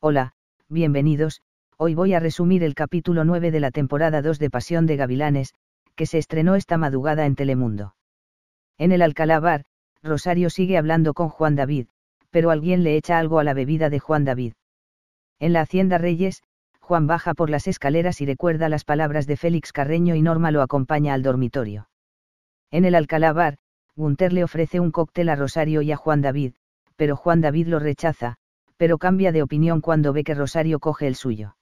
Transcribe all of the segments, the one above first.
Hola, bienvenidos, hoy voy a resumir el capítulo 9 de la temporada 2 de Pasión de Gavilanes, que se estrenó esta madrugada en Telemundo. En el Alcalá Rosario sigue hablando con Juan David, pero alguien le echa algo a la bebida de Juan David. En la Hacienda Reyes, Juan baja por las escaleras y recuerda las palabras de Félix Carreño y Norma lo acompaña al dormitorio. En el Alcalá Bar, Gunter le ofrece un cóctel a Rosario y a Juan David, pero Juan David lo rechaza, pero cambia de opinión cuando ve que Rosario coge el suyo.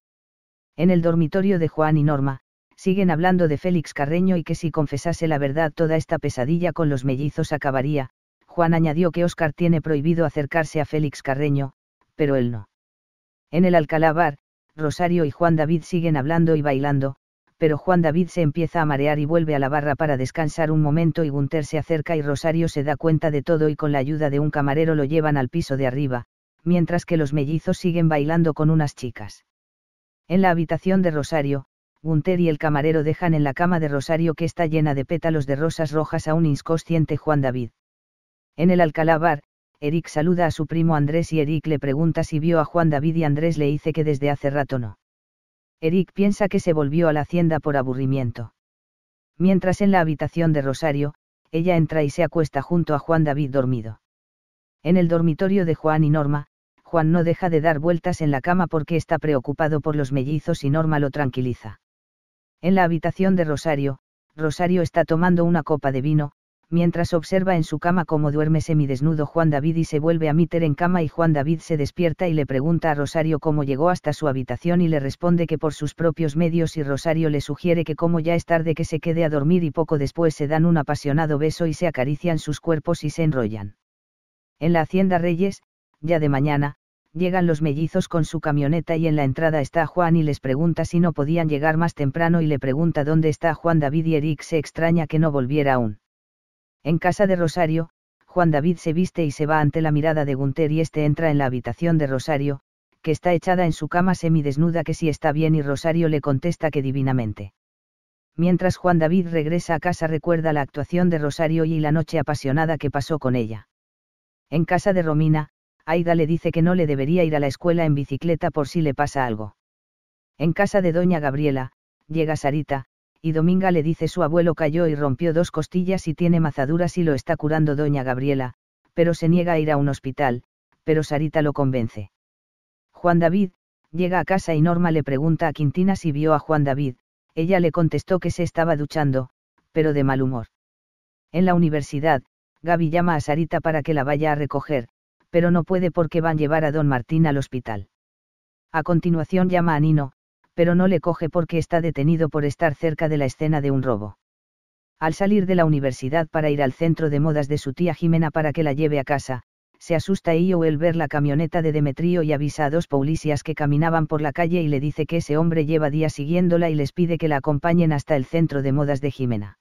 En el dormitorio de Juan y Norma, siguen hablando de Félix Carreño y que si confesase la verdad toda esta pesadilla con los mellizos acabaría, Juan añadió que Oscar tiene prohibido acercarse a Félix Carreño, pero él no. En el Alcalabar, Rosario y Juan David siguen hablando y bailando, pero Juan David se empieza a marear y vuelve a la barra para descansar un momento y Gunter se acerca y Rosario se da cuenta de todo y con la ayuda de un camarero lo llevan al piso de arriba, mientras que los mellizos siguen bailando con unas chicas. En la habitación de Rosario, Gunther y el camarero dejan en la cama de Rosario que está llena de pétalos de rosas rojas a un inconsciente Juan David. En el Alcalá Bar, Eric saluda a su primo Andrés y Eric le pregunta si vio a Juan David y Andrés le dice que desde hace rato no. Eric piensa que se volvió a la hacienda por aburrimiento. Mientras en la habitación de Rosario, ella entra y se acuesta junto a Juan David dormido. En el dormitorio de Juan y Norma, Juan no deja de dar vueltas en la cama porque está preocupado por los mellizos y Norma lo tranquiliza. En la habitación de Rosario, Rosario está tomando una copa de vino, mientras observa en su cama cómo duerme semidesnudo Juan David y se vuelve a meter en cama y Juan David se despierta y le pregunta a Rosario cómo llegó hasta su habitación y le responde que por sus propios medios y Rosario le sugiere que como ya es tarde que se quede a dormir y poco después se dan un apasionado beso y se acarician sus cuerpos y se enrollan. En la Hacienda Reyes, ya de mañana, llegan los mellizos con su camioneta y en la entrada está Juan y les pregunta si no podían llegar más temprano y le pregunta dónde está Juan David y Eric se extraña que no volviera aún. En casa de Rosario, Juan David se viste y se va ante la mirada de Gunther y este entra en la habitación de Rosario, que está echada en su cama semidesnuda que si está bien y Rosario le contesta que divinamente. Mientras Juan David regresa a casa recuerda la actuación de Rosario y la noche apasionada que pasó con ella. En casa de Romina, Aida le dice que no le debería ir a la escuela en bicicleta por si le pasa algo. En casa de doña Gabriela, llega Sarita, y Dominga le dice su abuelo cayó y rompió dos costillas y tiene mazaduras y lo está curando doña Gabriela, pero se niega a ir a un hospital, pero Sarita lo convence. Juan David, llega a casa y Norma le pregunta a Quintina si vio a Juan David, ella le contestó que se estaba duchando, pero de mal humor. En la universidad, Gaby llama a Sarita para que la vaya a recoger, pero no puede porque van a llevar a don Martín al hospital. A continuación llama a Nino, pero no le coge porque está detenido por estar cerca de la escena de un robo. Al salir de la universidad para ir al centro de modas de su tía Jimena para que la lleve a casa, se asusta Io el ver la camioneta de Demetrio y avisa a dos paulicias que caminaban por la calle y le dice que ese hombre lleva días siguiéndola y les pide que la acompañen hasta el centro de modas de Jimena.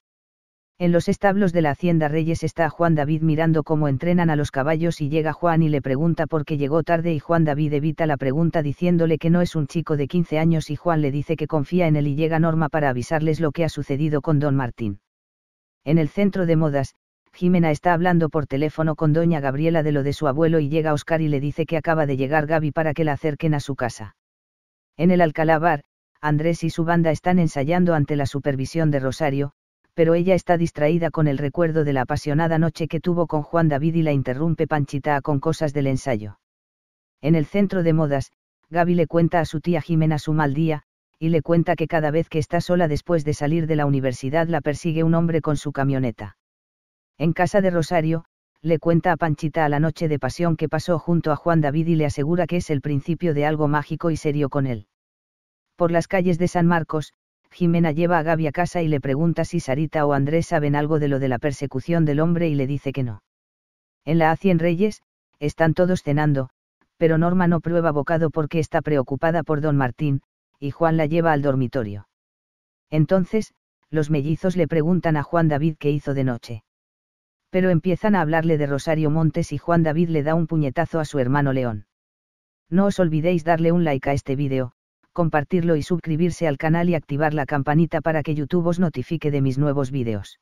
En los establos de la Hacienda Reyes está Juan David mirando cómo entrenan a los caballos y llega Juan y le pregunta por qué llegó tarde y Juan David evita la pregunta diciéndole que no es un chico de 15 años y Juan le dice que confía en él y llega Norma para avisarles lo que ha sucedido con don Martín. En el centro de modas, Jimena está hablando por teléfono con doña Gabriela de lo de su abuelo y llega Oscar y le dice que acaba de llegar Gaby para que la acerquen a su casa. En el Alcalá Bar, Andrés y su banda están ensayando ante la supervisión de Rosario, pero ella está distraída con el recuerdo de la apasionada noche que tuvo con Juan David y la interrumpe Panchita con cosas del ensayo. En el centro de modas, Gaby le cuenta a su tía Jimena su mal día, y le cuenta que cada vez que está sola después de salir de la universidad la persigue un hombre con su camioneta. En casa de Rosario, le cuenta a Panchita la noche de pasión que pasó junto a Juan David y le asegura que es el principio de algo mágico y serio con él. Por las calles de San Marcos, Jimena lleva a Gaby a casa y le pregunta si Sarita o Andrés saben algo de lo de la persecución del hombre y le dice que no. En la A 100 Reyes, están todos cenando, pero Norma no prueba bocado porque está preocupada por don Martín, y Juan la lleva al dormitorio. Entonces, los mellizos le preguntan a Juan David qué hizo de noche. Pero empiezan a hablarle de Rosario Montes y Juan David le da un puñetazo a su hermano León. No os olvidéis darle un like a este vídeo, compartirlo y suscribirse al canal y activar la campanita para que YouTube os notifique de mis nuevos vídeos.